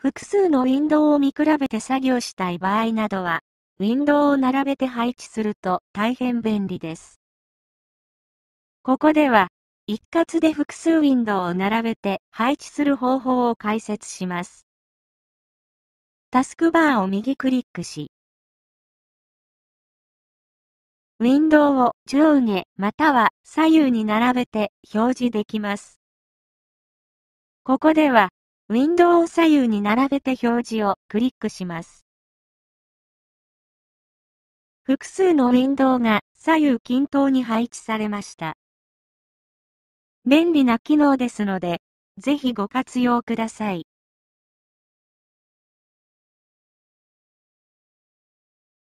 複数のウィンドウを見比べて作業したい場合などは、ウィンドウを並べて配置すると大変便利です。ここでは、一括で複数ウィンドウを並べて配置する方法を解説します。タスクバーを右クリックし、ウィンドウを上下または左右に並べて表示できます。ここではウィンドウを左右に並べて表示をクリックします。複数のウィンドウが左右均等に配置されました。便利な機能ですので、ぜひご活用ください。